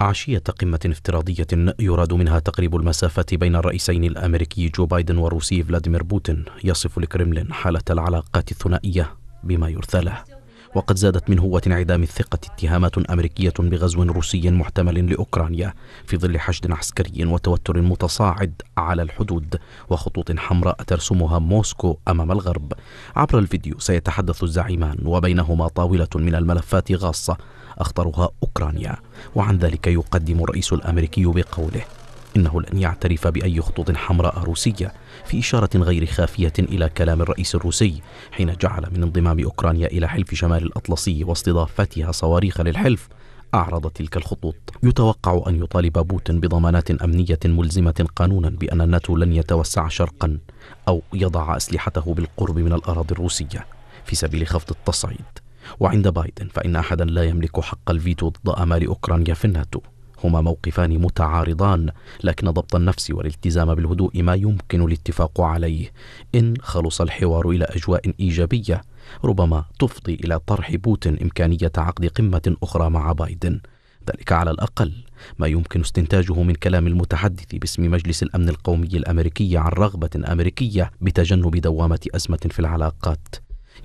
عشية قمة افتراضية يراد منها تقريب المسافة بين الرئيسين الأمريكي جو بايدن والروسي فلاديمير بوتين يصف الكرملين حالة العلاقات الثنائية بما يرثى له وقد زادت من هوة انعدام الثقة اتهامات أمريكية بغزو روسي محتمل لأوكرانيا في ظل حشد عسكري وتوتر متصاعد على الحدود وخطوط حمراء ترسمها موسكو أمام الغرب عبر الفيديو سيتحدث الزعيمان وبينهما طاولة من الملفات غاصة أخطرها أوكرانيا وعن ذلك يقدم الرئيس الأمريكي بقوله إنه لن يعترف بأي خطوط حمراء روسية في إشارة غير خافية إلى كلام الرئيس الروسي حين جعل من انضمام أوكرانيا إلى حلف شمال الأطلسي واستضافتها صواريخ للحلف أعرض تلك الخطوط يتوقع أن يطالب بوتين بضمانات أمنية ملزمة قانونا بأن الناتو لن يتوسع شرقا أو يضع أسلحته بالقرب من الأراضي الروسية في سبيل خفض التصعيد وعند بايدن فإن أحدا لا يملك حق الفيتو ضد آمال أوكرانيا في الناتو هما موقفان متعارضان لكن ضبط النفس والالتزام بالهدوء ما يمكن الاتفاق عليه إن خلص الحوار إلى أجواء إيجابية ربما تفضي إلى طرح بوتين إمكانية عقد قمة أخرى مع بايدن ذلك على الأقل ما يمكن استنتاجه من كلام المتحدث باسم مجلس الأمن القومي الأمريكي عن رغبة أمريكية بتجنب دوامة أزمة في العلاقات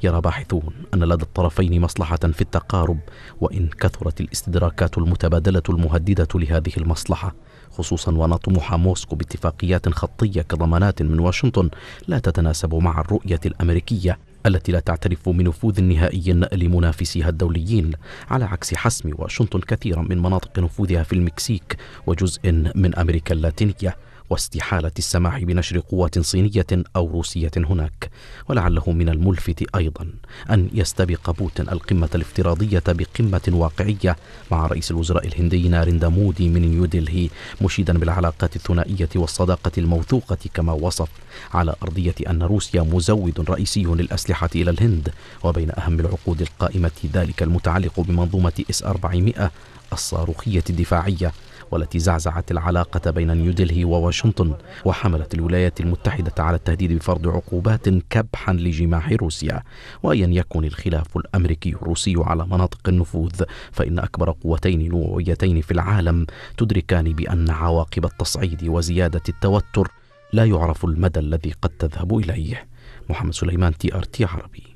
يرى باحثون أن لدى الطرفين مصلحة في التقارب وإن كثرت الاستدراكات المتبادلة المهددة لهذه المصلحة خصوصا ونطمح موسكو باتفاقيات خطية كضمانات من واشنطن لا تتناسب مع الرؤية الأمريكية التي لا تعترف بنفوذ نهائي لمنافسيها الدوليين على عكس حسم واشنطن كثيرا من مناطق نفوذها في المكسيك وجزء من أمريكا اللاتينية واستحالة السماح بنشر قوات صينية أو روسية هناك ولعله من الملفت أيضا أن يستبق بوتين القمة الافتراضية بقمة واقعية مع رئيس الوزراء الهندي نارندا مودي من نيودلهي مشيدا بالعلاقات الثنائية والصداقة الموثوقة كما وصف على أرضية أن روسيا مزود رئيسي للأسلحة إلى الهند وبين أهم العقود القائمة ذلك المتعلق بمنظومة اس 400 الصاروخية الدفاعية والتي زعزعت العلاقة بين نيودلهي وواشنطن وحملت الولايات المتحدة على التهديد بفرض عقوبات كبحا لجماح روسيا وأيا يكن الخلاف الأمريكي الروسي على مناطق النفوذ فإن أكبر قوتين نوويتين في العالم تدركان بأن عواقب التصعيد وزيادة التوتر لا يعرف المدى الذي قد تذهب إليه محمد سليمان تي ار تي عربي